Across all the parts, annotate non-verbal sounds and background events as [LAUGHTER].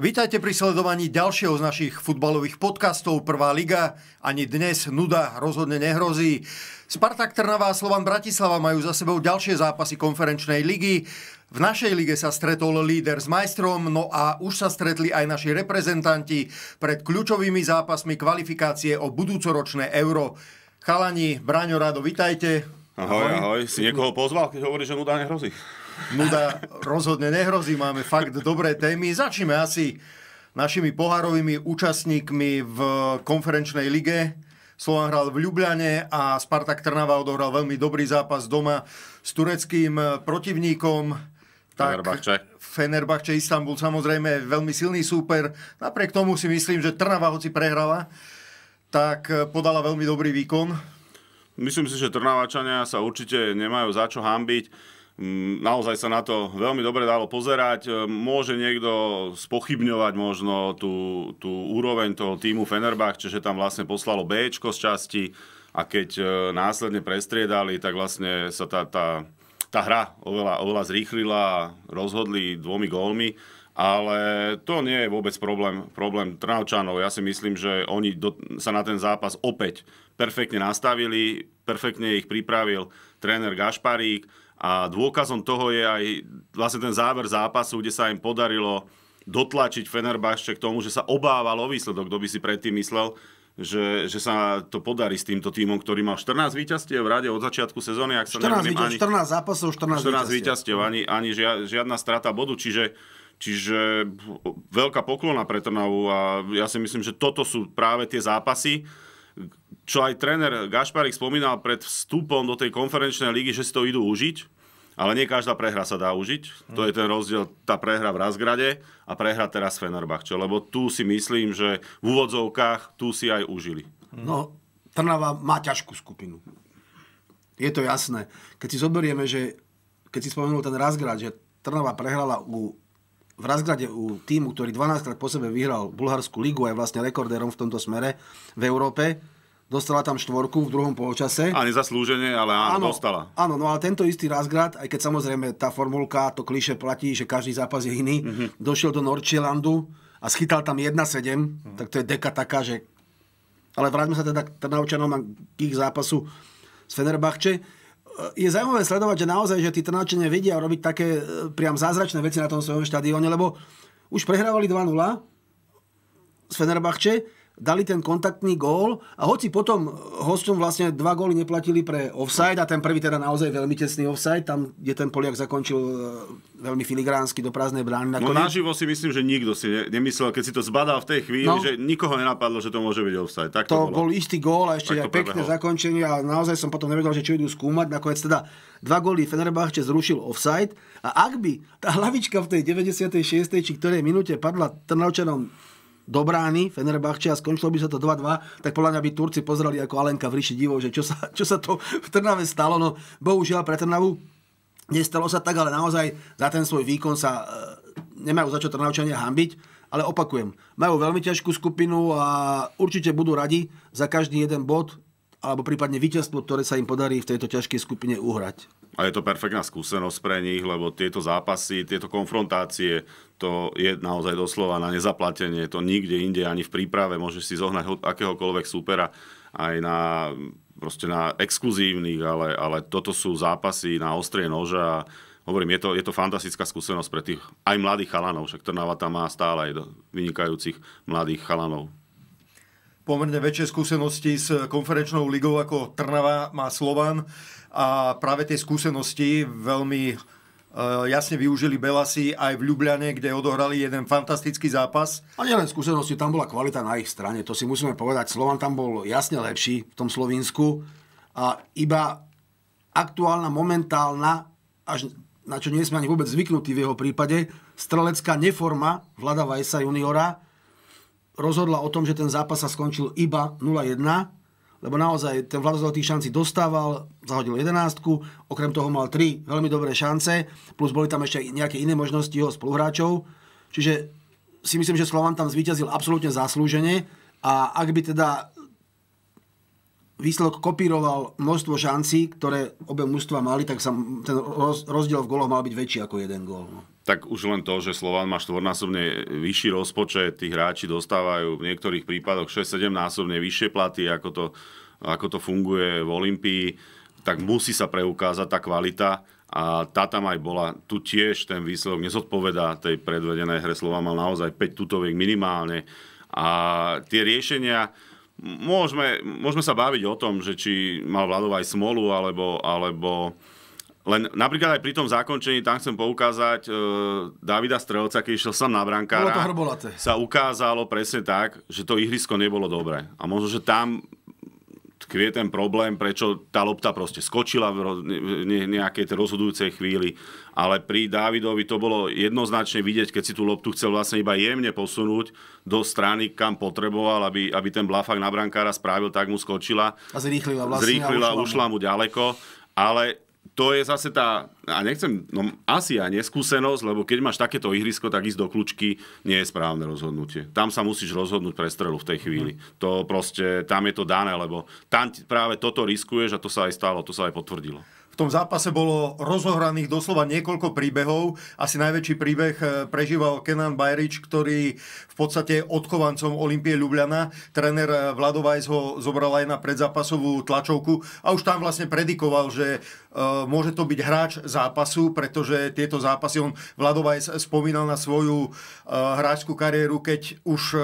Vítajte pri sledovaní ďalšieho z našich futbalových podcastov Prvá liga. Ani dnes nuda rozhodne nehrozí. Spartak Trnava a Slovan Bratislava majú za sebou ďalšie zápasy konferenčnej ligy. V našej lige sa stretol líder s majstrom, no a už sa stretli aj naši reprezentanti pred kľúčovými zápasmi kvalifikácie o budúcoročné euro. Chalani, Braňo Rado, vitajte. Ahoj, ahoj. ahoj. Si niekoho pozval, keď hovorí, že nuda nehrozí? nuda rozhodne nehrozí. Máme fakt dobré témy. Začneme asi našimi pohárovými účastníkmi v konferenčnej lige. Slovan hral v Ljubljane a Spartak Trnava odohral veľmi dobrý zápas doma s tureckým protivníkom. Fenerbahče. Fenerbahče Istanbul samozrejme veľmi silný súper. Napriek tomu si myslím, že Trnava hoci prehrala, tak podala veľmi dobrý výkon. Myslím si, že Trnavačania sa určite nemajú za čo hambiť. Mm, naozaj sa na to veľmi dobre dalo pozerať. E, môže niekto spochybňovať možno tú, tú úroveň toho týmu Fenerbach, čiže tam vlastne poslalo B z časti a keď e, následne prestriedali, tak vlastne sa tá, tá, tá hra oveľa, oveľa zrýchlila a rozhodli dvomi gólmi. Ale to nie je vôbec problém, problém Trnavčanov. Ja si myslím, že oni do, sa na ten zápas opäť perfektne nastavili, perfektne ich pripravil tréner Gašparík a dôkazom toho je aj vlastne ten záver zápasu, kde sa im podarilo dotlačiť Fenerbahče k tomu, že sa obával o výsledok. Kto by si predtým myslel, že, že sa to podarí s týmto týmom, ktorý mal 14 víťazstiev v rade od začiatku sezóny. Ak sa 14, neviem, ani, 14 zápasov, 14, 14 víťazstiev. Ani, ani žiadna strata bodu, čiže, čiže veľká poklona pre Trnavu a ja si myslím, že toto sú práve tie zápasy, čo aj tréner Gašparik spomínal pred vstupom do tej konferenčnej ligy, že si to idú užiť, ale nie každá prehra sa dá užiť. To je ten rozdiel, tá prehra v Razgrade a prehra teraz v Fenerbahče, lebo tu si myslím, že v úvodzovkách tu si aj užili. No, Trnava má ťažkú skupinu. Je to jasné. Keď si zoberieme, že keď si spomenul ten Razgrad, že Trnava prehrala u v Razgrade u týmu, ktorý 12 krát po sebe vyhral Bulharskú ligu a je vlastne rekordérom v tomto smere v Európe, dostala tam štvorku v druhom polčase. A nezaslúžene, ale áno, áno, dostala. Áno, no ale tento istý Razgrad, aj keď samozrejme tá formulka, to kliše platí, že každý zápas je iný, mm-hmm. došiel do Norčielandu a schytal tam 1-7, mm-hmm. tak to je deka taká, že... Ale vráťme sa teda k Trnaučanom a k ich zápasu s Fenerbahče je zaujímavé sledovať, že naozaj, že tí Trnavčania vedia robiť také e, priam zázračné veci na tom svojom štadióne, lebo už prehrávali 2-0 z Fenerbahče, dali ten kontaktný gól a hoci potom e, hostom vlastne dva góly neplatili pre offside a ten prvý teda naozaj veľmi tesný offside, tam kde ten Poliak zakončil e, veľmi filigránsky do prázdnej brány. Nakoniec. No naživo si myslím, že nikto si nemyslel, keď si to zbadal v tej chvíli, no, že nikoho nenapadlo, že to môže byť offside. Tak to, to bolo. bol istý gól a ešte aj pekné prebehol. zakončenie a naozaj som potom nevedel, že čo idú skúmať. Nakoniec teda dva góly Fenerbahče zrušil offside a ak by tá hlavička v tej 96. či ktorej minúte padla Trnaučanom do brány Fenerbahče a skončilo by sa to 2-2, tak podľa mňa by Turci pozerali ako Alenka v ríši divo, že čo sa, čo sa to v Trnave stalo. No bohužiaľ pre Trnavu nestalo sa tak, ale naozaj za ten svoj výkon sa e, nemajú za čo Trnavčania hambiť. Ale opakujem, majú veľmi ťažkú skupinu a určite budú radi za každý jeden bod alebo prípadne víťazstvo, ktoré sa im podarí v tejto ťažkej skupine uhrať. A je to perfektná skúsenosť pre nich, lebo tieto zápasy, tieto konfrontácie, to je naozaj doslova na nezaplatenie. To nikde inde, ani v príprave, môžeš si zohnať akéhokoľvek súpera aj na, proste na exkluzívnych, ale, ale toto sú zápasy na ostrie noža a hovorím, je to, je to fantastická skúsenosť pre tých aj mladých chalanov, však Trnava tam má stále aj do vynikajúcich mladých chalanov pomerne väčšie skúsenosti s konferenčnou ligou ako Trnava má Slovan a práve tie skúsenosti veľmi e, jasne využili Belasi aj v Ljubljane, kde odohrali jeden fantastický zápas. A nielen skúsenosti, tam bola kvalita na ich strane, to si musíme povedať. Slovan tam bol jasne lepší v tom Slovensku a iba aktuálna, momentálna, až na čo nie sme ani vôbec zvyknutí v jeho prípade, strelecká neforma Vlada Vajsa juniora rozhodla o tom, že ten zápas sa skončil iba 0-1, lebo naozaj ten Vlado tých šanci dostával, zahodil 11, okrem toho mal 3 veľmi dobré šance, plus boli tam ešte nejaké iné možnosti jeho spoluhráčov. Čiže si myslím, že Slovan tam zvíťazil absolútne zaslúžene a ak by teda výsledok kopíroval množstvo šancí, ktoré obe mužstva mali, tak sa ten rozdiel v goloch mal byť väčší ako jeden gól. No tak už len to, že Slován má štvornásobne vyšší rozpočet, tí hráči dostávajú v niektorých prípadoch 6-7 násobne vyššie platy, ako to, ako to funguje v Olympii, tak musí sa preukázať tá kvalita a tá tam aj bola. Tu tiež ten výsledok nezodpovedá tej predvedenej hre Slova mal naozaj 5 tutoviek minimálne a tie riešenia môžeme, môžeme sa baviť o tom, že či mal Vladov aj smolu alebo, alebo len napríklad aj pri tom zakončení, tam chcem poukázať e, Davida Strelca, keď išiel sám na brankára, bolo to sa ukázalo presne tak, že to ihrisko nebolo dobré. A možno, že tam tkvie ten problém, prečo tá lopta proste skočila v nejakej tej rozhodujúcej chvíli. Ale pri Dávidovi to bolo jednoznačne vidieť, keď si tú loptu chcel vlastne iba jemne posunúť do strany, kam potreboval, aby, aby ten blafak na brankára spravil, tak mu skočila. A zrýchlila vlastne. Zrýchlila, a ušla, mu. ušla mu ďaleko. Ale to je zase tá, a nechcem, no asi aj neskúsenosť, lebo keď máš takéto ihrisko, tak ísť do kľúčky nie je správne rozhodnutie. Tam sa musíš rozhodnúť pre strelu v tej chvíli. Mm. To proste, tam je to dané, lebo tam práve toto riskuješ a to sa aj stalo, to sa aj potvrdilo. V tom zápase bolo rozohraných doslova niekoľko príbehov. Asi najväčší príbeh e, prežíval Kenan Bajrič, ktorý v podstate odchovancom Olympie Ljubljana. Tréner e, Vladovajs ho zobral aj na predzápasovú tlačovku a už tam vlastne predikoval, že Eh, môže to byť hráč zápasu, pretože tieto zápasy, on aj spomínal na svoju eh, hráčskú kariéru, keď už eh,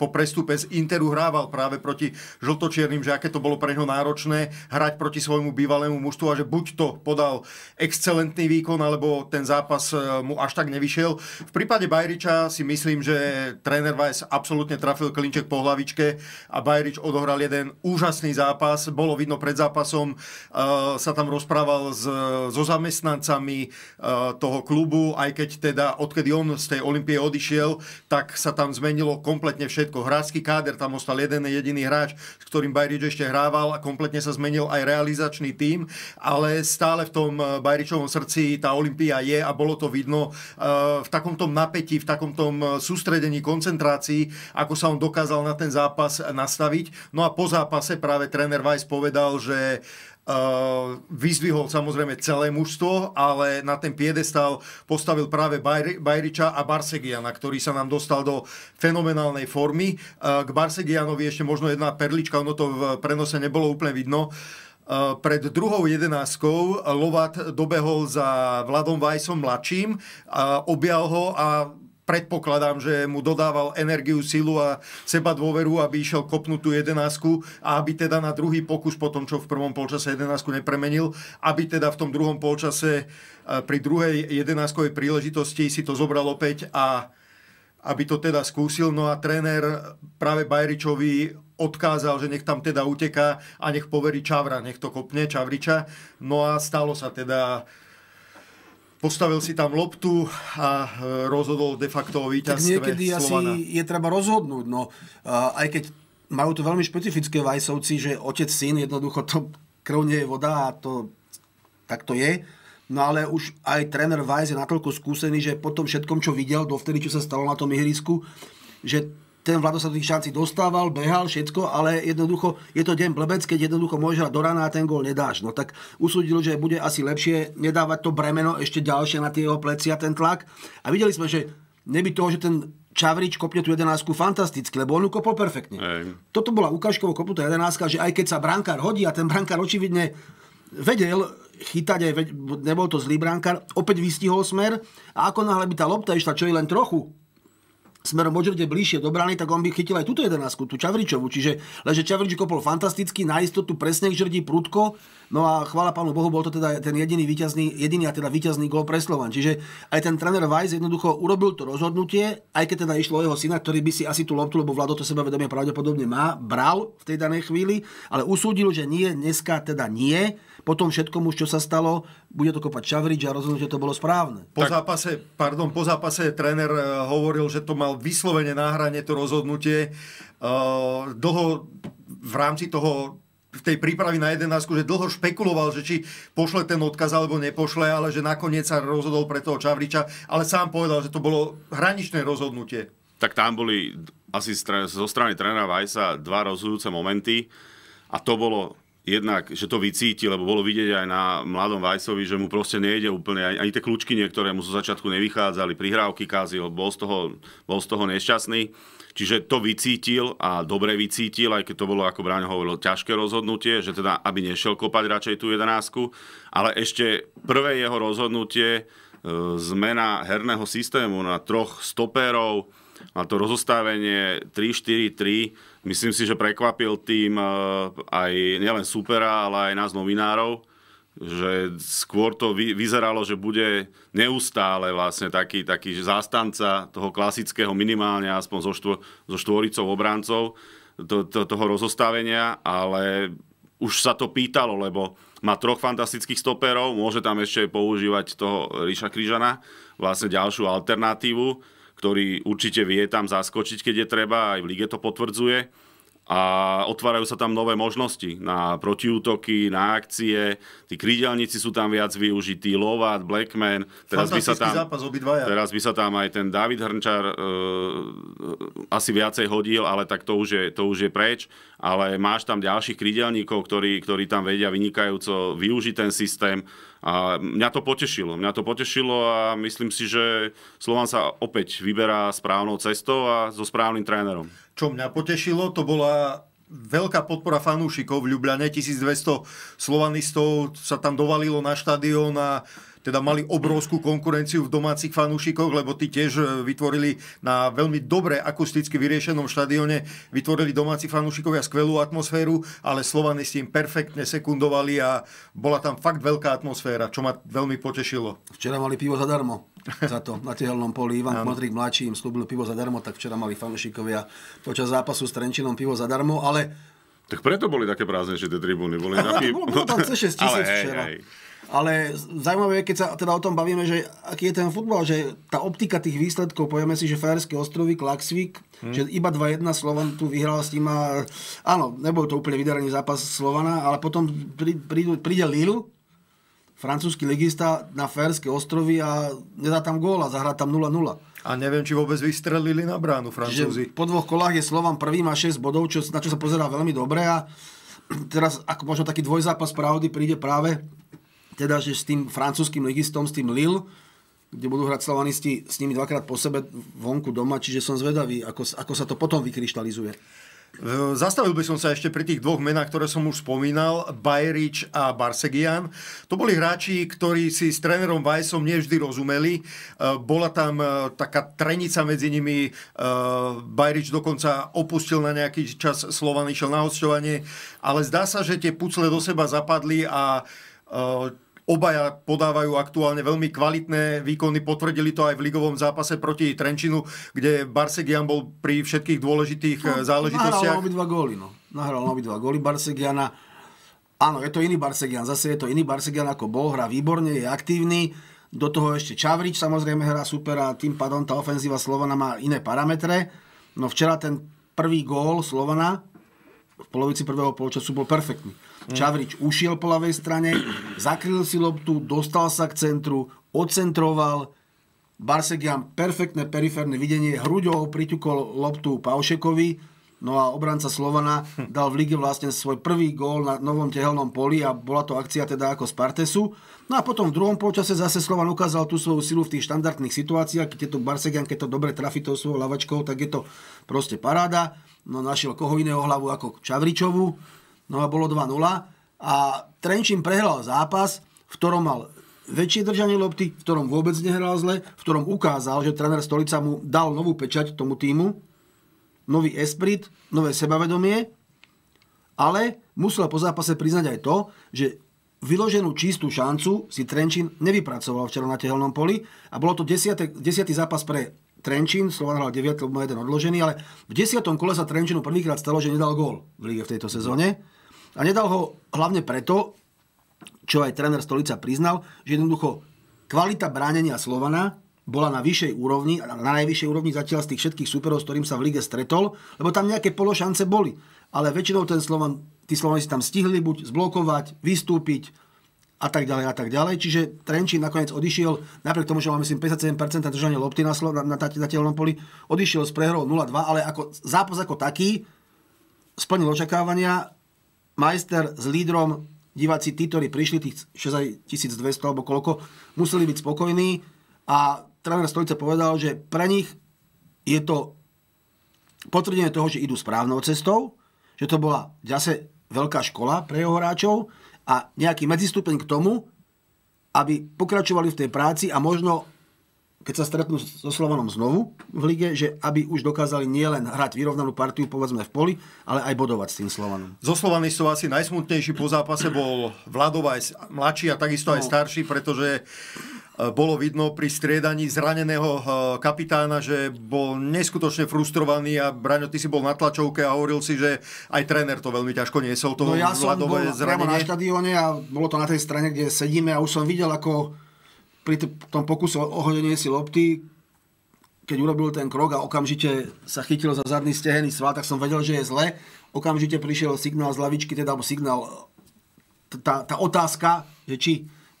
po prestupe z Interu hrával práve proti žltočiernym, že aké to bolo pre neho náročné hrať proti svojmu bývalému mužstvu a že buď to podal excelentný výkon, alebo ten zápas mu až tak nevyšiel. V prípade Bajriča si myslím, že tréner Vajs absolútne trafil klinček po hlavičke a Bajrič odohral jeden úžasný zápas. Bolo vidno pred zápasom, sa tam rozprával rozprával s, so zamestnancami e, toho klubu, aj keď teda odkedy on z tej Olympie odišiel, tak sa tam zmenilo kompletne všetko. Hráčsky káder, tam ostal jeden jediný hráč, s ktorým Bajrič ešte hrával a kompletne sa zmenil aj realizačný tím, ale stále v tom e, Bajričovom srdci tá Olympia je a bolo to vidno e, v takomto napätí, v takomto sústredení, koncentrácii, ako sa on dokázal na ten zápas nastaviť. No a po zápase práve tréner Weiss povedal, že Eh, vyzvihol samozrejme celé mužstvo, ale na ten piedestal postavil práve Bajriča a Barsegiana, ktorý sa nám dostal do fenomenálnej formy. Eh, k Barsegianovi ešte možno jedna perlička, ono to v prenose nebolo úplne vidno. Eh, pred druhou jedenáskou Lovat dobehol za Vladom Vajsom mladším, objal ho a predpokladám, že mu dodával energiu, silu a seba dôveru, aby išiel kopnúť tú jedenásku a aby teda na druhý pokus po tom, čo v prvom polčase jedenásku nepremenil, aby teda v tom druhom polčase e, pri druhej jedenáskovej príležitosti si to zobral opäť a aby to teda skúsil. No a tréner práve Bajričovi odkázal, že nech tam teda uteká a nech poverí Čavra, nech to kopne Čavriča. No a stalo sa teda Postavil si tam loptu a e, rozhodol de facto o víťazstve tak niekedy Slovana. asi je treba rozhodnúť. No, aj keď majú to veľmi špecifické Vajsovci, že otec, syn, jednoducho to krv nie je voda a to tak to je. No ale už aj tréner Vajs je natoľko skúsený, že po tom všetkom, čo videl, dovtedy, čo sa stalo na tom ihrisku, že ten Vlado sa do tých šanci dostával, behal, všetko, ale jednoducho je to deň blbec, keď jednoducho môže hrať do rana a ten gól nedáš. No tak usúdil, že bude asi lepšie nedávať to bremeno ešte ďalšie na tie jeho plecia, ten tlak. A videli sme, že neby toho, že ten Čavrič kopne tú jedenásku fantasticky, lebo on ju kopol perfektne. Ej. Toto bola ukážkovo kopnutá jedenáska, že aj keď sa brankár hodí a ten brankár očividne vedel chytať, aj nebol to zlý brankár, opäť vystihol smer a ako náhle by tá lopta išla čo i len trochu smerom Ožrde bližšie do brany, tak on by chytil aj túto jedenáctku, tú Čavričovu. Čiže leže Čavrič kopol fantasticky, na istotu presne k Žrdí prudko. No a chvála pánu Bohu, bol to teda ten jediný víťazný, jediný a teda víťazný gol pre Slovan. Čiže aj ten tréner Vajs jednoducho urobil to rozhodnutie, aj keď teda išlo jeho syna, ktorý by si asi tú loptu, lebo Vlado to sebavedomie pravdepodobne má, bral v tej danej chvíli, ale usúdil, že nie, dneska teda nie tom všetkom už, čo sa stalo, bude to kopať Čavrič a rozhodnúť, že to bolo správne. Po tak... zápase, pardon, po zápase tréner eh, hovoril, že to mal vyslovene hrane to rozhodnutie. Uh, dlho v rámci toho v tej prípravy na 11, že dlho špekuloval, že či pošle ten odkaz alebo nepošle, ale že nakoniec sa rozhodol pre toho Čavriča, ale sám povedal, že to bolo hraničné rozhodnutie. Tak tam boli asi zo strany trénera Vajsa dva rozhodujúce momenty a to bolo jednak, že to vycíti, lebo bolo vidieť aj na mladom Vajsovi, že mu proste nejde úplne, ani, ani tie kľúčky niektoré mu zo začiatku nevychádzali, prihrávky kázil, bol z toho, bol z toho nešťastný. Čiže to vycítil a dobre vycítil, aj keď to bolo, ako Bráňo hovoril, ťažké rozhodnutie, že teda, aby nešiel kopať radšej tú jedenásku, ale ešte prvé jeho rozhodnutie, e, zmena herného systému na troch stopérov, a to rozostávenie 3-4-3, myslím si, že prekvapil tým eh, aj nielen supera, ale aj nás novinárov, že skôr to vyzeralo, že bude neustále vlastne taký, taký zástanca toho klasického minimálne aspoň zo, štvo, zo štvoricou obrancov to, to, toho rozostavenia, ale už sa to pýtalo, lebo má troch fantastických stoperov, môže tam ešte používať toho Ríša Kryžana, vlastne ďalšiu alternatívu ktorý určite vie tam zaskočiť, keď je treba, aj v lige to potvrdzuje. A otvárajú sa tam nové možnosti na protiútoky, na akcie. Tí krídelníci sú tam viac využití, Lovat, Blackman. Teraz by, sa tam, zápas, teraz by sa tam aj ten David Hrnčar e, e, asi viacej hodil, ale tak to už je, to už je preč. Ale máš tam ďalších krídelníkov, ktorí, ktorí tam vedia vynikajúco využiť ten systém a mňa to potešilo. Mňa to potešilo a myslím si, že Slovan sa opäť vyberá správnou cestou a so správnym trénerom. Čo mňa potešilo, to bola veľká podpora fanúšikov v Ljubljane, 1200 slovanistov sa tam dovalilo na štadión a teda mali obrovskú konkurenciu v domácich fanúšikoch, lebo tí tiež e, vytvorili na veľmi dobre akusticky vyriešenom štadióne, vytvorili domáci fanúšikovia skvelú atmosféru, ale Slovany s tým perfektne sekundovali a bola tam fakt veľká atmosféra, čo ma veľmi potešilo. Včera mali pivo zadarmo [LAUGHS] za to na tehelnom poli. Ivan Kmotrik mladší im slúbil pivo zadarmo, tak včera mali fanúšikovia počas zápasu s Trenčinom pivo zadarmo, ale... Tak preto boli také že tie tribúny. Boli [LAUGHS] na pivo. bolo, bolo tam cez 6 tisíc [LAUGHS] včera. Hej, hej. Ale zaujímavé je, keď sa teda o tom bavíme, že aký je ten futbal, že tá optika tých výsledkov, povieme si, že Fajerské ostrovy, Klaxvik. hmm. že iba 2-1 Slovan tu vyhral s tým a áno, nebol to úplne vydarený zápas Slovana, ale potom prí, prídu, príde Lille, francúzsky legista na Fajerské ostrovy a nedá tam gól a zahrá tam 0-0. A neviem, či vôbec vystrelili na bránu Francúzi. Že po dvoch kolách je Slovan prvý, má 6 bodov, čo, na čo sa pozerá veľmi dobre a teraz ako možno taký dvojzápas pravdy príde práve teda, že s tým francúzským ligistom, s tým Lille, kde budú hrať slovanisti s nimi dvakrát po sebe vonku doma, čiže som zvedavý, ako, ako sa to potom vykryštalizuje. E, zastavil by som sa ešte pri tých dvoch menách, ktoré som už spomínal, Bajrič a Barsegian. To boli hráči, ktorí si s trénerom Vajsom nevždy rozumeli. E, bola tam e, taká trenica medzi nimi. Bajrič dokonca opustil na nejaký čas Slovan, išiel na hostovanie, ale zdá sa, že tie pucle do seba zapadli a Obaja podávajú aktuálne veľmi kvalitné výkony, potvrdili to aj v ligovom zápase proti Trenčinu, kde Barsegian bol pri všetkých dôležitých no, eh, záležitostiach. Nahral obidva góly, no. Nahral obidva góly Barsegiana. Áno, je to iný Barsegian, zase je to iný Barsegian ako bol, hrá výborne, je aktívny, do toho ešte Čavrič samozrejme hrá super a tým pádom tá ofenzíva Slovana má iné parametre. No včera ten prvý gól Slovana v polovici prvého polčasu bol perfektný. Čavrič ušiel po ľavej strane, zakryl si loptu, dostal sa k centru, ocentroval, Barsegian perfektné periférne videnie, hruďou priťukol loptu Paušekovi, No a obranca Slovana hm. dal v lige vlastne svoj prvý gól na novom tehelnom poli a bola to akcia teda ako Spartesu. No a potom v druhom polčase zase Slovan ukázal tú svoju silu v tých štandardných situáciách, keď je to Barsegan, keď to dobre trafi tou svojou lavačkou, tak je to proste paráda. No našiel koho iného hlavu ako Čavričovu. No a bolo 2-0. A Trenčín prehral zápas, v ktorom mal väčšie držanie lopty, v ktorom vôbec nehral zle, v ktorom ukázal, že tréner Stolica mu dal novú pečať tomu týmu, nový esprit, nové sebavedomie, ale musel po zápase priznať aj to, že vyloženú čistú šancu si Trenčín nevypracoval včera na tehelnom poli a bolo to desiate, desiatý zápas pre Trenčín, Slovan hral 9, lebo jeden odložený, ale v desiatom kole sa Trenčinu prvýkrát stalo, že nedal gól v lige v tejto sezóne. A nedal ho hlavne preto, čo aj tréner Stolica priznal, že jednoducho kvalita bránenia Slovana bola na vyššej úrovni, na najvyššej úrovni zatiaľ z tých všetkých superov, s ktorým sa v lige stretol, lebo tam nejaké pološance boli. Ale väčšinou ten Slovan, tí Slovani si tam stihli buď zblokovať, vystúpiť, a tak ďalej a tak ďalej. Čiže Trenčín nakoniec odišiel, napriek tomu, že mám myslím 57% držanie lopty na, na, na, na telnom poli, odišiel s prehrou 0-2, ale ako zápas ako taký splnil očakávania. Majster s lídrom, diváci tí, ktorí prišli, tých 6200 alebo koľko, museli byť spokojní a tréner Stolice povedal, že pre nich je to potvrdenie toho, že idú správnou cestou, že to bola zase veľká škola pre jeho hráčov a nejaký medzistúpeň k tomu, aby pokračovali v tej práci a možno keď sa stretnú so Slovanom znovu v lige, že aby už dokázali nielen hrať vyrovnanú partiu, povedzme v poli, ale aj bodovať s tým Slovanom. Zo sú asi najsmutnejší po zápase bol Vladov aj mladší a takisto aj no. starší, pretože Eh, bolo vidno pri striedaní zraneného eh, kapitána, že bol neskutočne frustrovaný a Braňo, ty si bol na tlačovke a hovoril si, že aj tréner to veľmi ťažko niesol, to no ja som bol zranenie. na štadióne a bolo to na tej strane, kde sedíme a už som videl, ako pri tom pokuse o hodenie si lopty, keď urobil ten krok a okamžite sa chytil za zadný stehený sval, tak som vedel, že je zle. Okamžite prišiel signál z lavičky, teda signál, tá, tá otázka, že či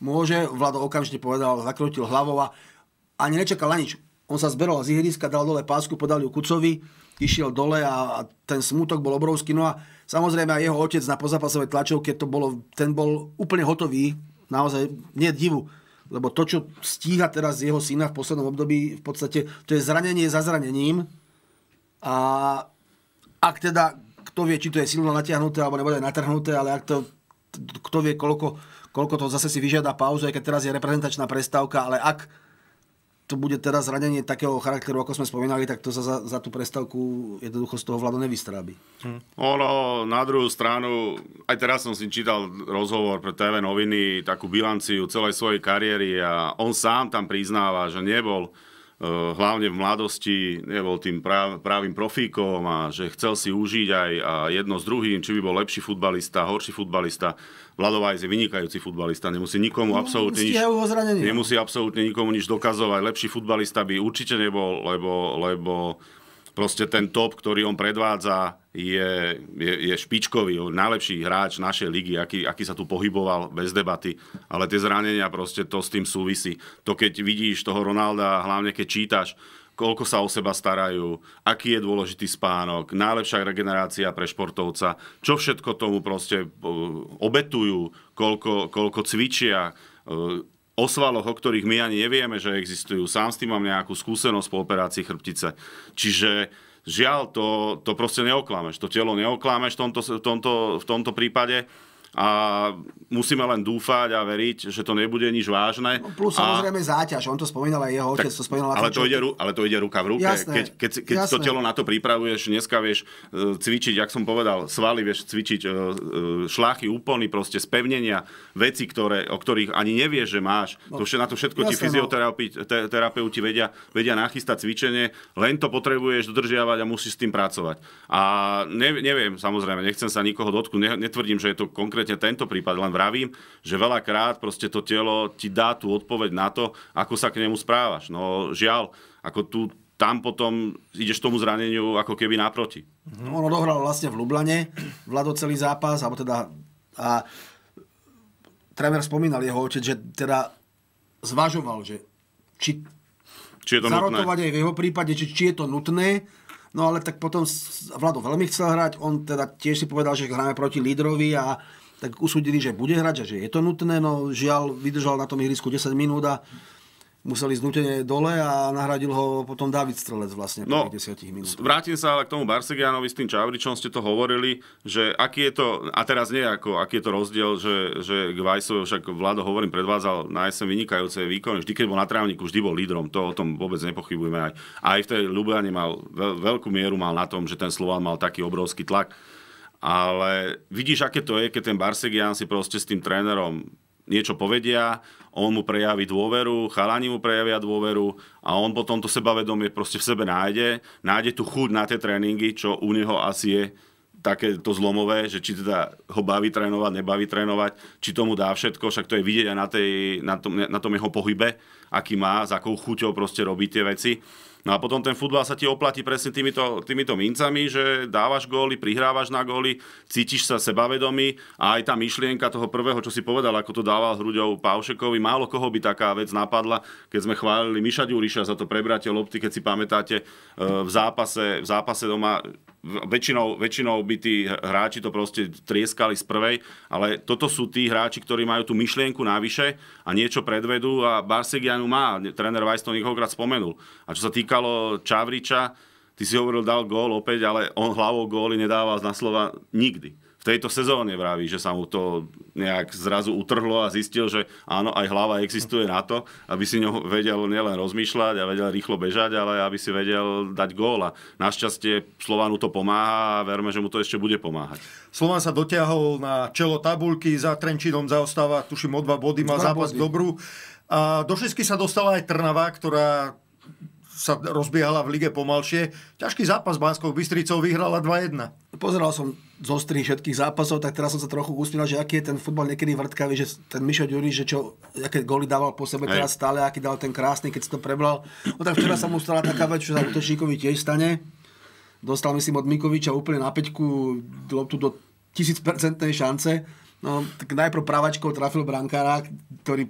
môže, Vlado okamžite povedal, zakrutil hlavou a ani nečakal na nič. On sa zberol z ihriska, dal dole pásku, podal ju Kucovi, išiel dole a, a ten smutok bol obrovský. No a samozrejme aj jeho otec na pozapasovej tlačovke, to bolo, ten bol úplne hotový, naozaj nie divu. Lebo to, čo stíha teraz jeho syna v poslednom období, v podstate to je zranenie za zranením. A ak teda, kto vie, či to je silno natiahnuté, alebo nebude natrhnuté, ale ak to, kto vie, koľko koľko to zase si vyžiada pauzu, aj keď teraz je reprezentačná prestávka, ale ak to bude teraz zranenie takého charakteru, ako sme spomínali, tak to za, za, za tú prestavku jednoducho z toho vlado nevystrábi. Hm. Ono, na druhú stranu, aj teraz som si čítal rozhovor pre TV noviny, takú bilanciu celej svojej kariéry a on sám tam priznáva, že nebol eh, hlavne v mladosti nebol tým právým profíkom a že chcel si užiť aj jedno s druhým, či by bol lepší futbalista, horší futbalista. Vladovajs je vynikajúci futbalista, nemusí nikomu no, absolútne nič, no. nemusí absolútne nikomu nič dokazovať. Lepší futbalista by určite nebol, lebo, lebo proste ten top, ktorý on predvádza, je, je, je špičkový, najlepší hráč našej ligy, aký, aký sa tu pohyboval bez debaty. Ale tie zranenia, proste to s tým súvisí. To keď vidíš toho Ronalda, hlavne keď čítaš, koľko sa o seba starajú, aký je dôležitý spánok, najlepšia regenerácia pre športovca, čo všetko tomu proste e, obetujú, koľko, koľko cvičia, e, o svaloch, o ktorých my ani nevieme, že existujú. Sám s tým mám nejakú skúsenosť po operácii chrbtice. Čiže žiaľ, to, to proste neoklameš. To telo neoklameš v tomto, v tomto, v tomto prípade a musíme len dúfať a veriť, že to nebude nič vážne. No plus samozrejme a... záťaž, on to spomínal aj jeho otec, to spomínal ale, to ide, ale to ide ruka v ruke. Jasné, keď keď, keď jasné. to telo na to pripravuješ, dneska vieš e, cvičiť, jak som povedal, svaly vieš cvičiť, e, e, šláchy, úpony, proste spevnenia, veci, ktoré, o ktorých ani nevieš, že máš. No, to, na to všetko jasné, ti no. fyzioterapeuti vedia, vedia nachystať cvičenie, len to potrebuješ dodržiavať a musíš s tým pracovať. A ne, neviem, samozrejme, nechcem sa nikoho dotknúť, netvrdím, že je to konkrétne konkrétne tento prípad, len vravím, že veľakrát proste to telo ti dá tú odpoveď na to, ako sa k nemu správaš. No žiaľ, ako tu tam potom ideš tomu zraneniu ako keby naproti. No, ono dohral vlastne v Lublane, Vlado celý zápas, alebo teda a tréner spomínal jeho otec, že teda zvažoval, že či, či je to nutné? aj v jeho prípade, či, či je to nutné, no ale tak potom Vlado veľmi chcel hrať, on teda tiež si povedal, že hráme proti lídrovi a tak usúdili, že bude hrať a že je to nutné. No žiaľ, vydržal na tom ihrisku 10 minút a museli znútene dole a nahradil ho potom David Strelec vlastne no, 10 minút. Vrátim sa ale k tomu Barsegianovi s tým Čavričom, ste to hovorili, že aký je to, a teraz nie ako, aký je to rozdiel, že, že Vajsovi však Vlado hovorím, predvádzal na SM vynikajúce výkony, vždy keď bol na trávniku, vždy bol lídrom, to o tom vôbec nepochybujeme aj. Aj v tej Ljubljane mal veľkú mieru mal na tom, že ten Slován mal taký obrovský tlak ale vidíš, aké to je, keď ten Barsegian si proste s tým trénerom niečo povedia, on mu prejaví dôveru, chalani mu prejavia dôveru a on potom to sebavedomie proste v sebe nájde, nájde tú chuť na tie tréningy, čo u neho asi je také to zlomové, že či teda ho baví trénovať, nebaví trénovať, či tomu dá všetko, však to je vidieť aj na, tej, na, tom, na tom jeho pohybe, aký má, s akou chuťou proste robí tie veci. No a potom ten futbal sa ti oplatí presne týmito, týmito mincami, že dávaš góly, prihrávaš na góly, cítiš sa sebavedomý a aj tá myšlienka toho prvého, čo si povedal, ako to dával hruďou Pavšekovi, málo koho by taká vec napadla, keď sme chválili Miša Ďuriša za to prebratie lopty, keď si pamätáte eh, v zápase, v zápase doma väčšinou, väčšinou by tí hráči to proste trieskali z prvej, ale toto sú tí hráči, ktorí majú tú myšlienku navyše a niečo predvedú a Barsegianu má, tréner Weiss to niekoľkrat spomenul. A čo sa týkalo Čavriča, ty si hovoril, dal gól opäť, ale on hlavou góly nedával na slova nikdy v tejto sezóne vraví, že sa mu to nejak zrazu utrhlo a zistil, že áno, aj hlava existuje na to, aby si ňou vedel nielen rozmýšľať a vedel rýchlo bežať, ale aby si vedel dať A Našťastie Slovanu to pomáha a verme, že mu to ešte bude pomáhať. Slovan sa dotiahol na čelo tabulky, za Trenčinom zaostáva, tuším, o dva body, má zápas dobrú. A do šesky sa dostala aj Trnava, ktorá sa rozbiehala v lige pomalšie. Ťažký zápas Banskou Bystricou vyhrala 2-1. Pozeral som zo strín všetkých zápasov, tak teraz som sa trochu usmieval, že aký je ten futbal niekedy vrtkavý, že ten Mišo Ďuriš, že čo, aké góly dával po sebe teraz stále, aký dal ten krásny, keď si to prebral. No tak včera sa mu stala taká vec, čo sa útočníkovi tiež stane. Dostal myslím od Mikoviča úplne na peťku loptu do 1000% šance. No, tak najprv pravačkou trafil brankára, ktorý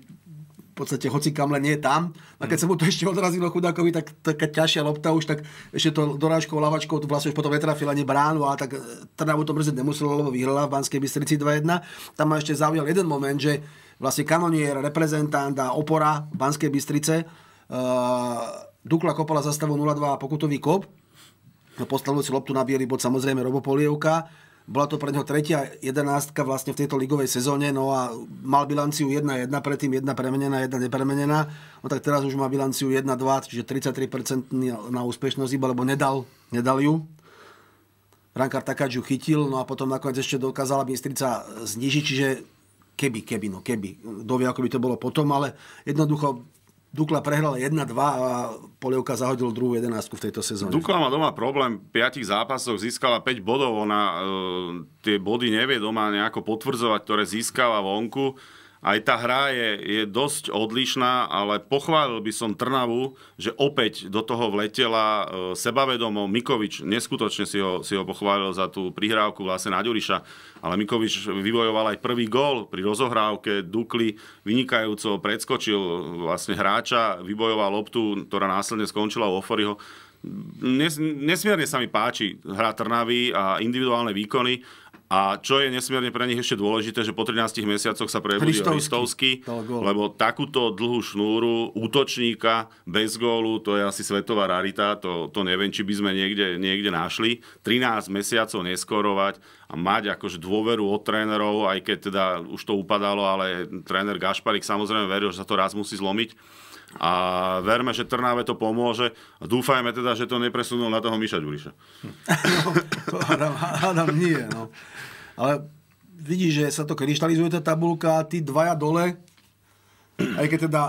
podstate hoci kam len nie je tam. A keď hmm. sa mu to ešte odrazilo chudákovi, tak taká ťažšia lopta už, tak ešte to dorážkou, lavačkou to vlastne už potom netrafila ani bránu a tak eh, Trnavu teda to mrzieť nemuselo, lebo vyhrala v Banskej Bystrici 2-1. Tam ma ešte zaujal jeden moment, že vlastne kanonier, reprezentant a opora Banskej Bystrice uh, Dukla kopala za stavu 0-2 a pokutový kop. No, Postavil si loptu na bielý bod samozrejme Robo Polievka bola to pre neho tretia jedenáctka vlastne v tejto ligovej sezóne, no a mal bilanciu 1-1, predtým jedna premenená, jedna nepremenená. No tak teraz už má bilanciu 1-2, čiže 33% na úspešnosť iba, lebo nedal, nedal ju. Rankar ju chytil, no a potom nakoniec ešte dokázala Bystrica znižiť, čiže keby, keby, no keby. Dovie, ako by to bolo potom, ale jednoducho Dukla prehrala 1-2 a Polievka zahodil druhú jedenáctku v tejto sezóne. Dukla má doma problém. V piatich zápasoch získala 5 bodov. Ona e, tie body nevie doma nejako potvrdzovať, ktoré získala vonku. Aj tá hra je, je dosť odlišná, ale pochválil by som Trnavu, že opäť do toho vletela e, sebavedomo. Mikovič neskutočne si ho, si ho pochválil za tú prihrávku vlastne na Ďuriša, ale Mikovič vybojoval aj prvý gól pri rozohrávke Dukli, vynikajúco predskočil vlastne hráča, vybojoval loptu, ktorá následne skončila u Oforiho nesmierne sa mi páči hra Trnavy a individuálne výkony a čo je nesmierne pre nich ešte dôležité, že po 13 mesiacoch sa prebudí Hristovský, lebo takúto dlhú šnúru útočníka bez gólu, to je asi svetová rarita, to, to neviem, či by sme niekde, niekde našli. 13 mesiacov neskorovať a mať akože dôveru od trénerov, aj keď teda už to upadalo, ale tréner Gašparik samozrejme veril, že sa to raz musí zlomiť. A verme, že Trnáve to pomôže. A dúfajme teda, že to nepresunul na toho Miša Ďuriša. No, [LAUGHS] to hádam, hádam nie, no. Ale vidíš, že sa to kryštalizuje, tá tabulka, a tí dvaja dole, aj keď teda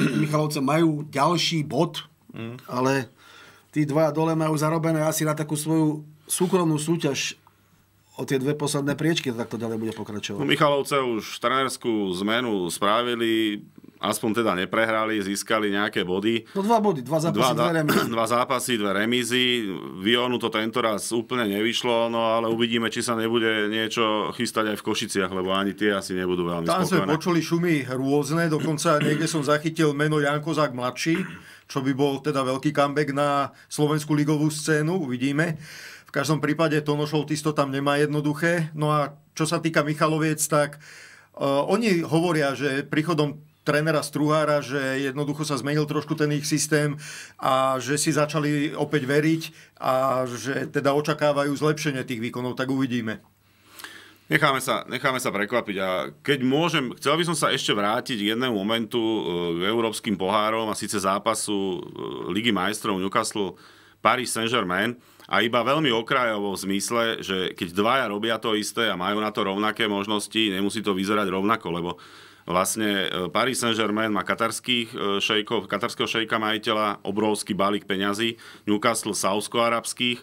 Michalovce majú ďalší bod, ale tí dvaja dole majú zarobené asi na takú svoju súkromnú súťaž o tie dve posledné priečky, tak to ďalej bude pokračovať. No, Michalovce už trenerskú zmenu spravili, aspoň teda neprehrali, získali nejaké body. No dva body, dva zápasy, dva, dve remízy. [CLEARS THROAT] Dva zápasy, dve remízy. Vionu to tento raz úplne nevyšlo, no ale uvidíme, či sa nebude niečo chystať aj v Košiciach, lebo ani tie asi nebudú veľmi Tam spokojné. sme počuli šumy rôzne, dokonca niekde som zachytil meno Janko Zák mladší, čo by bol teda veľký comeback na slovenskú ligovú scénu, uvidíme. V každom prípade Tonošov Tisto tam nemá jednoduché. No a čo sa týka Michaloviec, tak uh, oni hovoria, že príchodom trénera Struhára, že jednoducho sa zmenil trošku ten ich systém a že si začali opäť veriť a že teda očakávajú zlepšenie tých výkonov, tak uvidíme. Necháme sa, necháme sa prekvapiť a keď môžem, chcel by som sa ešte vrátiť k jednému momentu e, k európskym pohárom a síce zápasu e, Ligy majstrov Newcastle Paris Saint-Germain a iba veľmi okrajovo v zmysle, že keď dvaja robia to isté a majú na to rovnaké možnosti, nemusí to vyzerať rovnako, lebo Vlastne e, Paris Saint-Germain má katarských e, šejkov, katarského šejka majiteľa, obrovský balík peňazí, Newcastle sausko arabských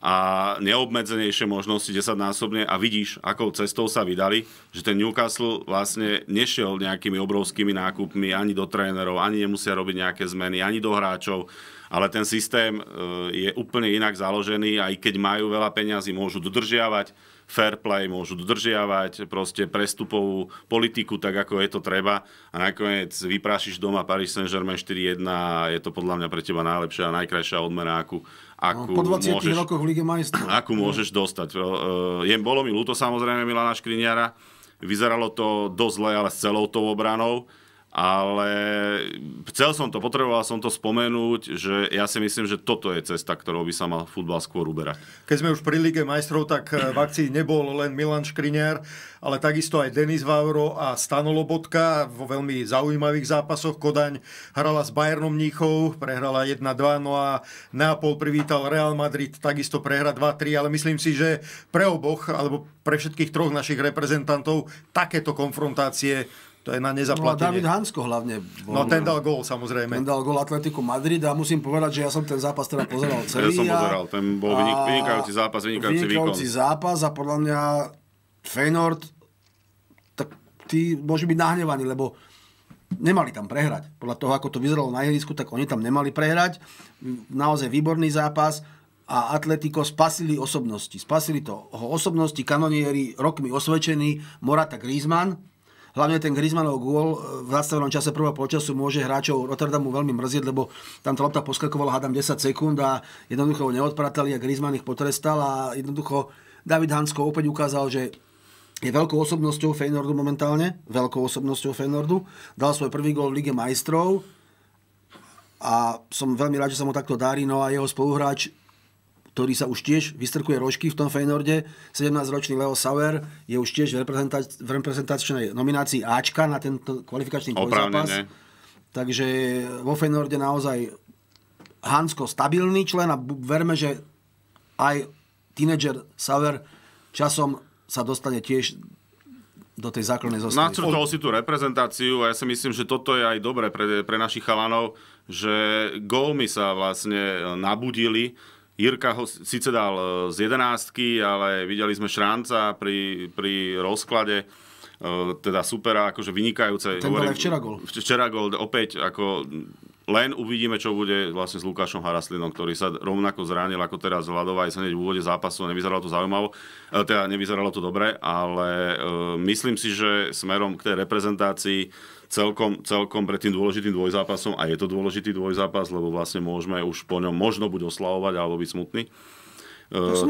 a neobmedzenejšie možnosti 10-násobne a vidíš, akou cestou sa vydali, že ten Newcastle vlastne nešiel nejakými obrovskými nákupmi ani do trénerov, ani nemusia robiť nejaké zmeny, ani do hráčov, ale ten systém e, je úplne inak založený, aj keď majú veľa peňazí, môžu dodržiavať fair play, môžu dodržiavať proste prestupovú politiku tak, ako je to treba a nakoniec vyprášiš doma Paris Saint-Germain 4-1 a je to podľa mňa pre teba najlepšia a najkrajšia odmena, akú, akú no, po 20 môžeš, rokoch Lige majstrov. [CLEARS THROAT] Akú môžeš dostať. E, je, bolo mi ľúto samozrejme Milana Škriniara, vyzeralo to dosť zle, ale s celou tou obranou ale chcel som to, potreboval som to spomenúť, že ja si myslím, že toto je cesta, ktorou by sa mal futbal skôr uberať. Keď sme už pri Lige majstrov, tak eh, v akcii nebol len Milan Škriňár, ale takisto aj Denis Vauro a Stano Lobotka vo veľmi zaujímavých zápasoch. Kodaň hrala s Bayernom Mníchov, prehrala 1-2, no a Neapol privítal Real Madrid, takisto prehra 2-3, ale myslím si, že pre oboch, alebo pre všetkých troch našich reprezentantov takéto konfrontácie to je na no nezaplatenie. No David Hansko hlavne. Bol, no ten dal gól samozrejme. Ten dal gól Atletiku Madrid a musím povedať, že ja som ten zápas teda pozeral celý. Ja som pozeral, ten bol vynikajúci zápas, vynikajúci, vynikajúci výkon. zápas a podľa mňa Feyenoord tak tí môžu byť nahnevaní, lebo nemali tam prehrať. Podľa toho, ako to vyzeralo na ihrisku, tak oni tam nemali prehrať. Naozaj výborný zápas a Atletico spasili osobnosti. Spasili to osobnosti kanonieri, rokmi osvedčení Morata Griezmann, Hlavne ten Griezmannov gól e, v zastavenom čase prvého polčasu môže hráčov Rotterdamu veľmi mrzieť, lebo tam tá lopta poskakovala hádam 10 sekúnd a jednoducho ho neodpratali a Griezmann ich potrestal a jednoducho David Hansko opäť ukázal, že je veľkou osobnosťou Feynordu momentálne, veľkou osobnosťou Feynordu, dal svoj prvý gol v Lige majstrov a som veľmi rád, že sa mu takto darí, no a jeho spoluhráč ktorý sa už tiež vystrkuje rožky v tom Feynorde. 17-ročný Leo Sauer je už tiež v reprezentačnej nominácii Ačka na tento kvalifikačný zápas. Takže vo Feynorde naozaj Hansko stabilný člen a verme, že aj tínedžer Sauer časom sa dostane tiež do tej základnej zostavy. Nacrtol si tú reprezentáciu a ja si myslím, že toto je aj dobré pre, pre našich chalanov, že gólmi sa vlastne nabudili Jirka ho síce dal e, z jedenáctky, ale videli sme Šránca pri, pri rozklade e, teda supera, akože vynikajúce. Ten hovorím, včera gol. Včera gol, opäť ako len uvidíme, čo bude vlastne s Lukášom Haraslinom, ktorý sa rovnako zranil ako teraz Hladová aj sa hneď v úvode zápasu. Nevyzeralo to zaujímavo, e, teda nevyzeralo to dobre, ale e, myslím si, že smerom k tej reprezentácii celkom, celkom pred tým dôležitým dvojzápasom, a je to dôležitý dvojzápas, lebo vlastne môžeme už po ňom možno buď oslavovať, alebo byť e, no smutný.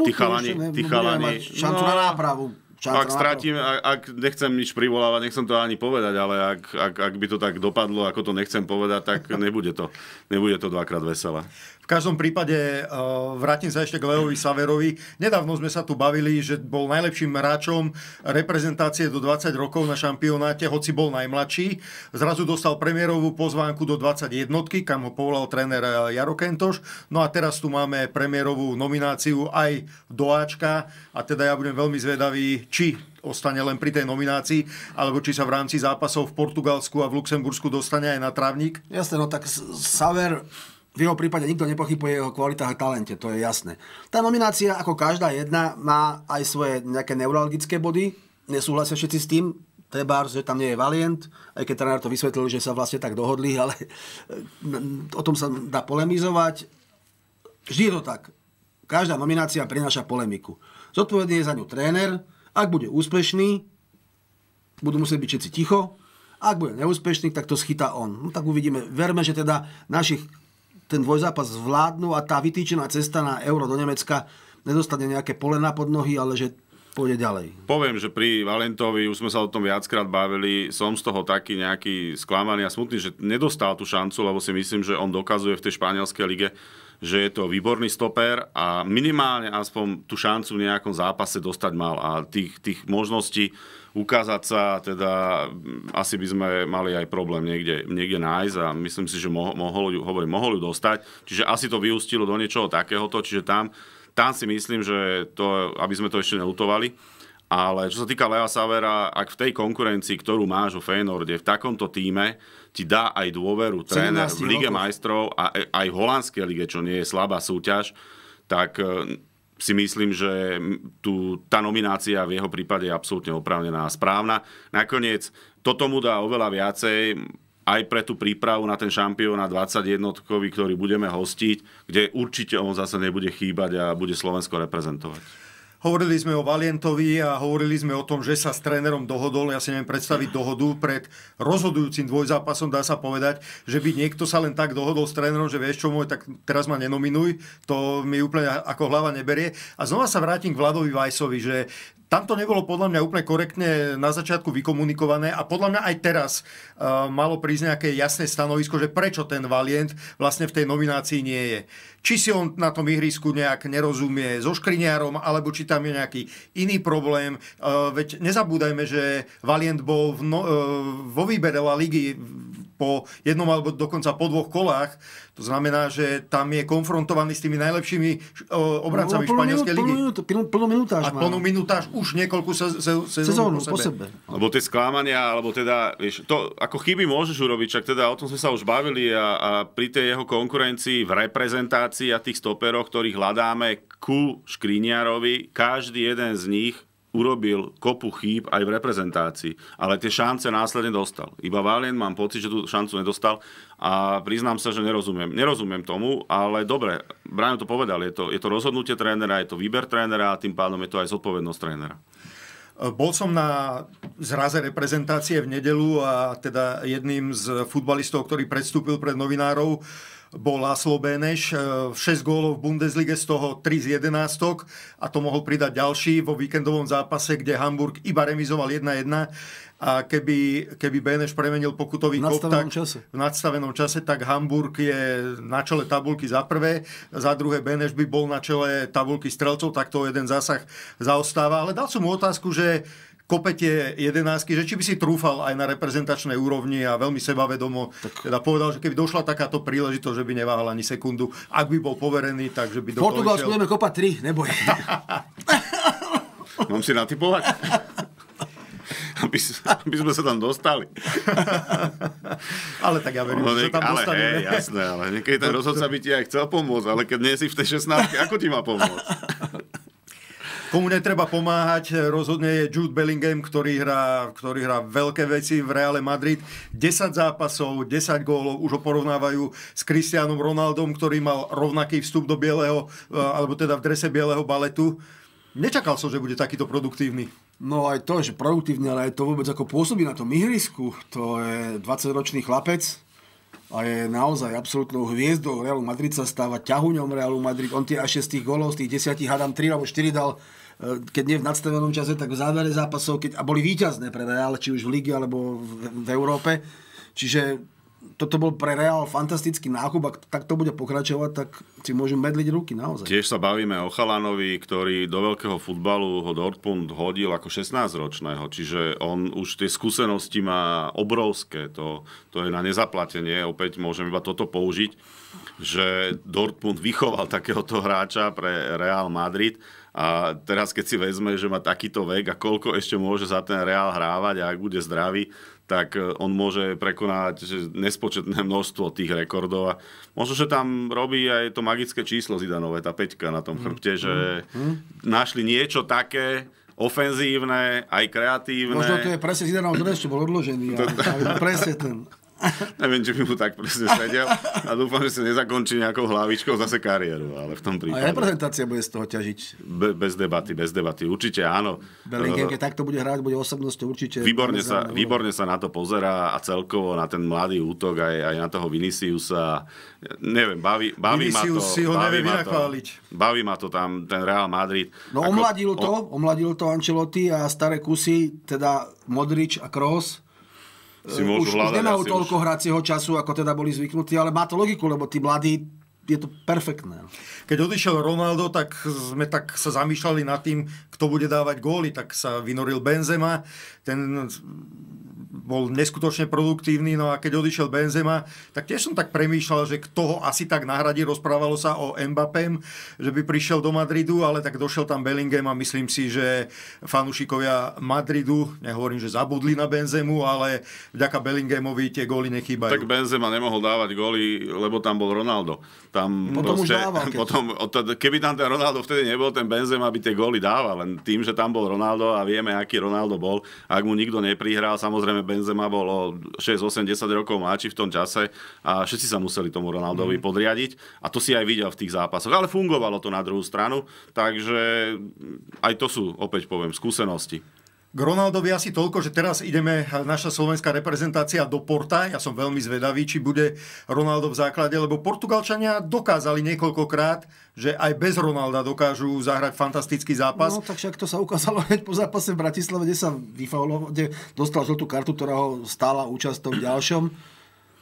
Tí chalani, tí no chalani, šancu no, na nápravu čo ak strátim, ak, ak nechcem nič privolávať, nechcem to ani povedať, ale ak, ak, ak by to tak dopadlo, ako to nechcem povedať, tak [LAUGHS] nebude to, nebude to dvakrát veselé. V každom prípade e, vrátim sa ešte k Leovi Saverovi. Nedávno sme sa tu bavili, že bol najlepším hráčom reprezentácie do 20 rokov na šampionáte, hoci bol najmladší. Zrazu dostal premiérovú pozvánku do 21, kam ho povolal tréner e, Jaro Kentoš. No a teraz tu máme premiérovú nomináciu aj do Ačka. A teda ja budem veľmi zvedavý, či ostane len pri tej nominácii, alebo či sa v rámci zápasov v Portugalsku a v Luxembursku dostane aj na trávnik? Jasne, no tak Saver v jeho prípade nikto nepochybuje o jeho kvalitách a talente, to je jasné. Tá nominácia, ako každá jedna, má aj svoje nejaké neurologické body, nesúhlasia všetci s tým, treba, že tam nie je Valient, aj keď trenér to vysvetlil, že sa vlastne tak dohodli, [LAUGHS] ale eh, o tom sa dá polemizovať. Vždy je to tak. Každá nominácia prináša polemiku. Zodpovedný je za ňu tréner, ak bude úspešný, budú musieť byť všetci ticho, ak bude neúspešný, tak to schytá on. No tak uvidíme. Verme, že teda našich ten dvojzápas zvládnu a tá vytýčená cesta na euro do Nemecka nedostane nejaké pole na podnohy ale že pôjde ďalej. Poviem, že pri Valentovi, už sme sa o tom viackrát bavili, som z toho taký nejaký sklamaný a smutný, že nedostal tú šancu, lebo si myslím, že on dokazuje v tej španielskej lige, že je to výborný stoper a minimálne aspoň tú šancu v nejakom zápase dostať mal. A tých, tých možností ukázať sa, teda asi by sme mali aj problém niekde, niekde nájsť a myslím si, že mohol, mohol, hovorím, mohol ju dostať. Čiže asi to vyústilo do niečoho takéhoto, čiže tam, tam si myslím, že to, aby sme to ešte nelutovali. Ale čo sa týka Lea Savera, ak v tej konkurencii, ktorú máš o Feyenoorde, v takomto týme, ti dá aj dôveru tréner v Lige rokov. majstrov a e, aj v holandskej lige, čo nie je slabá súťaž, tak e, si myslím, že tu, tá nominácia v jeho prípade je absolútne oprávnená a správna. Nakoniec toto mu dá oveľa viacej aj pre tú prípravu na ten šampióna 21 jednotkový, ktorý budeme hostiť, kde určite on zase nebude chýbať a bude Slovensko reprezentovať. Hovorili sme o Valientovi a hovorili sme o tom, že sa s trénerom dohodol. Ja si neviem predstaviť dohodu pred rozhodujúcim dvojzápasom. Dá sa povedať, že by niekto sa len tak dohodol s trénerom, že vieš čo môj, tak teraz ma nenominuj. To mi úplne ako hlava neberie. A znova sa vrátim k Vladovi Vajsovi, že tam to nebolo podľa mňa úplne korektne na začiatku vykomunikované a podľa mňa aj teraz uh, malo prísť nejaké jasné stanovisko, že prečo ten Valient vlastne v tej nominácii nie je. Či si on na tom ihrisku nejak nerozumie so Škriniarom, alebo či tam je nejaký iný problém. Uh, veď nezabúdajme, že Valient bol v no, uh, vo výbere La Ligy po jednom alebo dokonca po dvoch kolách, to znamená, že tam je konfrontovaný s tými najlepšími obrancami španielskej ligy. Plnú, minutáž. A plnú minutáž už niekoľko sezónu po sebe. Lebo tie sklamania, alebo teda, vieš, to ako chyby môžeš urobiť, však teda o tom sme sa už bavili a, a pri tej jeho konkurencii v reprezentácii a tých stoperoch, ktorých hľadáme ku Škriniarovi, každý jeden z nich urobil kopu chýb aj v reprezentácii, ale tie šance následne dostal. Iba Valien mám pocit, že tú šancu nedostal a priznám sa, že nerozumiem. Nerozumiem tomu, ale dobre, Brian to povedal, je to, je to rozhodnutie trénera, je to výber trénera a tým pádom je to aj zodpovednosť trénera. E, bol som na zraze reprezentácie v nedelu a teda jedným z futbalistov, ktorý predstúpil pred novinárov, bol Laslo Beneš, 6 e, gólov v Bundeslige, z toho 3 z 11 a to mohol pridať ďalší vo víkendovom zápase, kde Hamburg iba remizoval 1-1 a keby, keby Beneš premenil pokutový kop, tak čase. v nadstavenom čase, tak Hamburg je na čele tabulky za prvé, za druhé Beneš by bol na čele tabulky strelcov, tak to jeden zásah zaostáva, ale dal som mu otázku, že kopete jedenáctky, že či by si trúfal aj na reprezentačnej úrovni a veľmi sebavedomo tak. teda povedal, že keby došla takáto príležitosť, že by neváhal ani sekundu, ak by bol poverený, takže by do išiel. budeme kopať tri, neboj. [LAUGHS] Mám si natypovať? [LAUGHS] aby, aby sme sa tam dostali. [LAUGHS] ale tak ja verím, no, že sa tam ale dostaneme. Ale jasné, ale niekedy ten rozhodca by ti aj chcel pomôcť, ale keď nie si v tej 16 ako ti má pomôcť? Komu netreba pomáhať, rozhodne je Jude Bellingham, ktorý hrá, ktorý hrá veľké veci v Reále Madrid. 10 zápasov, 10 gólov, už ho porovnávajú s Cristianom Ronaldom, ktorý mal rovnaký vstup do bieleho, e, alebo teda v drese bieleho baletu. Nečakal som, že bude takýto produktívny. No aj to, že produktívne ale aj to vôbec ako pôsobí na tom ihrisku. To je 20-ročný chlapec, a je naozaj absolútnou hviezdou Realu Madrid sa stáva ťahuňom Realu Madrid. On tie až 6 tých golov, z tých 10 hádam 3 alebo 4 dal keď nie v nadstavenom čase, tak v závere zápasov, keď, a boli výťazné pre Real, či už v lige alebo v, v Európe. Čiže toto bol pre Real fantastický nákup, ak tak to bude pokračovať, tak si môžem medliť ruky naozaj. Tiež sa bavíme o Chalanovi, ktorý do veľkého futbalu ho Dortmund hodil ako 16-ročného, čiže on už tie skúsenosti má obrovské, to, to je na nezaplatenie, opäť môžem iba toto použiť, že Dortmund vychoval takéhoto hráča pre Real Madrid a teraz, keď si vezme, že má takýto vek a koľko ešte môže za ten Real hrávať a ak bude zdravý, tak e, on môže prekonať nespočetné [LAUGHS] množstvo tých rekordov. A možno, že tam robí aj to magické číslo Zidanové, tá peťka na tom mm. chrbte, mm. že mm. našli niečo také, ofenzívne, aj kreatívne. Možno to je presne Zidanov dres, čo bol odložený. [LAUGHS] To... presne ten. [LAUGHS] Neviem, či by mu tak presne sedel. A dúfam, že si nezakončí nejakou hlavičkou zase kariéru, ale v tom prípade... A reprezentácia bude z toho ťažiť. Be, bez debaty, bez debaty. Určite áno. Bellingham, eh, keď takto bude hrať, bude osobnosť určite. Výborne sa, výborne sa na to pozerá a celkovo na ten mladý útok aj, aj na toho Viniciusa. Neviem, baví, baví ma to. si ho nevie vynakváliť. Baví ma to tam, ten Real Madrid. No Ako, omladil to, o... omladil to Ancelotti a staré kusy, teda Modrič a Kroos si môžu už, hľadať. Už nemajú toľko už... hracieho času, ako teda boli zvyknutí, ale má to logiku, lebo tí mladí je to perfektné. Keď odišiel Ronaldo, tak sme tak sa zamýšľali nad tým, kto bude dávať góly, tak sa vynoril Benzema. Ten bol neskutočne produktívny, no a keď odišiel Benzema, tak tiež som tak premýšľal, že kto ho asi tak nahradí, rozprávalo sa o Mbappém, že by prišiel do Madridu, ale tak došiel tam Bellingham a myslím si, že fanúšikovia Madridu, nehovorím, že zabudli na Benzemu, ale vďaka Bellinghamovi tie góly nechýbajú. Tak Benzema nemohol dávať góly, lebo tam bol Ronaldo. Tam no potom proste, dával, [LAUGHS] keď... potom, keby tam ten Ronaldo vtedy nebol, ten Benzema by tie góly dával, len tým, že tam bol Ronaldo a vieme, aký Ronaldo bol, ak mu nikto neprihral, samozrejme Benzema Benzema bol 6, 8, 10 rokov mladší v tom čase a všetci sa museli tomu Ronaldovi mm. podriadiť a to si aj videl v tých zápasoch. Ale fungovalo to na druhú stranu, takže aj to sú, opäť poviem, skúsenosti. K Ronaldovi asi toľko, že teraz ideme e, naša slovenská reprezentácia do Porta. Ja som veľmi zvedavý, či bude Ronaldo v základe, lebo Portugalčania dokázali niekoľkokrát, že aj bez Ronalda dokážu zahrať fantastický zápas. No tak však to sa ukázalo [LAUGHS] hneď po zápase v Bratislave, kde sa vyfaulo, kde dostal žltú kartu, ktorá ho stála účasť v ďalšom.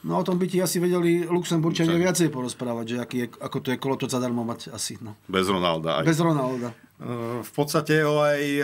No o tom by ti asi vedeli Luxemburčania viacej porozprávať, že aký je, ako to je kolo to zadarmo mať asi. No. Bez Ronalda aj. Bez Ronalda. E, v podstate ho aj e,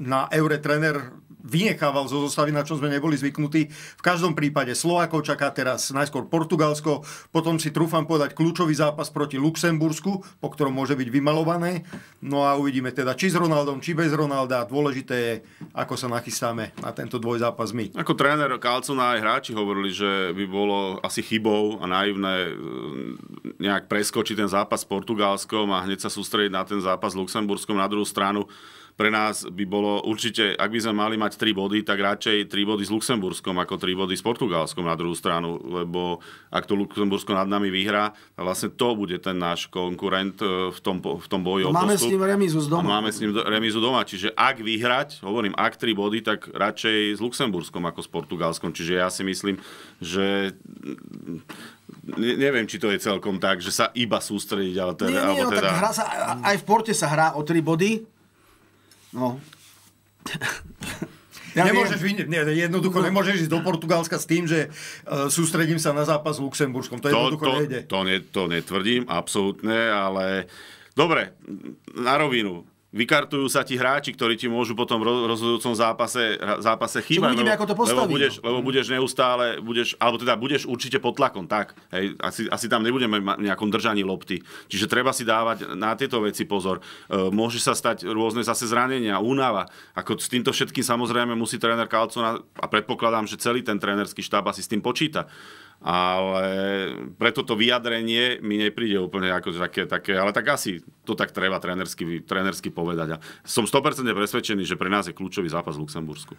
na Eure trener vynechával zo zostavy, na čo sme neboli zvyknutí. V každom prípade Slovákov čaká teraz najskôr Portugalsko, potom si trúfam povedať kľúčový zápas proti Luxembursku, po ktorom môže byť vymalované. No a uvidíme teda, či s Ronaldom, či bez Ronalda. Dôležité je, ako sa nachystáme na tento dvojzápas my. Ako tréner Kalcona aj hráči hovorili, že by bolo asi chybou a naivné eh, nejak preskočiť ten zápas s Portugalskom a hneď sa sústrediť na ten zápas s Luxemburskom na druhú stranu pre nás by bolo určite, ak by sme mali mať 3 body, tak radšej 3 body s Luxemburskom ako 3 body s Portugalskom na druhú stranu, lebo ak to Luxembursko nad nami vyhrá, vlastne to bude ten náš konkurent e, v tom, v tom boji. No máme postup. s ním remizu z doma. máme s ním remízu doma, čiže ak vyhrať, hovorím, ak 3 body, tak radšej s Luxemburskom ako s Portugalskom, čiže ja si myslím, že ne, neviem, či to je celkom tak, že sa iba sústrediť, ale teda... Nie, nie, alebo no teda... tak hra sa, aj v porte sa hrá o 3 body, No. [LAUGHS] Ja nemôžeš viem. vy, ne, jednoducho no. nemôžeš ísť do Portugalska s tým, že uh, sústredím sa na zápas s Luxemburskom. To, to jednoducho to, nejde. To, ne, to netvrdím, absolútne, ale dobre, na rovinu vykartujú sa ti hráči, ktorí ti môžu potom v rozhodujúcom zápase, zápase chýbať. Uvidíme, ako to postaví. Lebo no. budeš, lebo mm. budeš neustále, budeš, alebo teda budeš určite pod tlakom, tak. Hej, asi, asi tam nebudeme mať nejakom držaní lopty. Čiže treba si dávať na tieto veci pozor. E, môže sa stať rôzne zase zranenia, únava. Ako s týmto všetkým samozrejme musí tréner Kalcona, a predpokladám, že celý ten trénerský štáb asi s tým počíta ale preto to vyjadrenie mi nepríde úplne ako také, také, ale tak asi to tak treba trénersky, trenersky povedať. A som 100% presvedčený, že pre nás je kľúčový zápas v Luxembursku.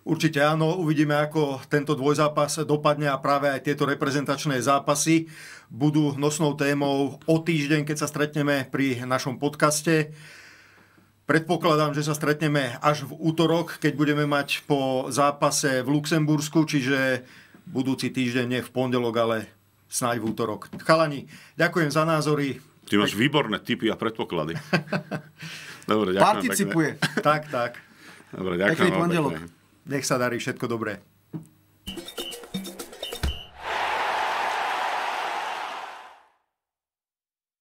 Určite áno, uvidíme, ako tento dvojzápas dopadne a práve aj tieto reprezentačné zápasy budú nosnou témou o týždeň, keď sa stretneme pri našom podcaste. Predpokladám, že sa stretneme až v útorok, keď budeme mať po zápase v Luxembursku, čiže budúci týždeň, nie v pondelok, ale snáď v útorok. Chalani, ďakujem za názory. Ty máš výborné typy a predpoklady. [LAUGHS] Dobre, ďakujem. Participuje. Pekne. Tak, tak. Dobre, ďakujem. Pekný pondelok. Nech sa darí, všetko dobré.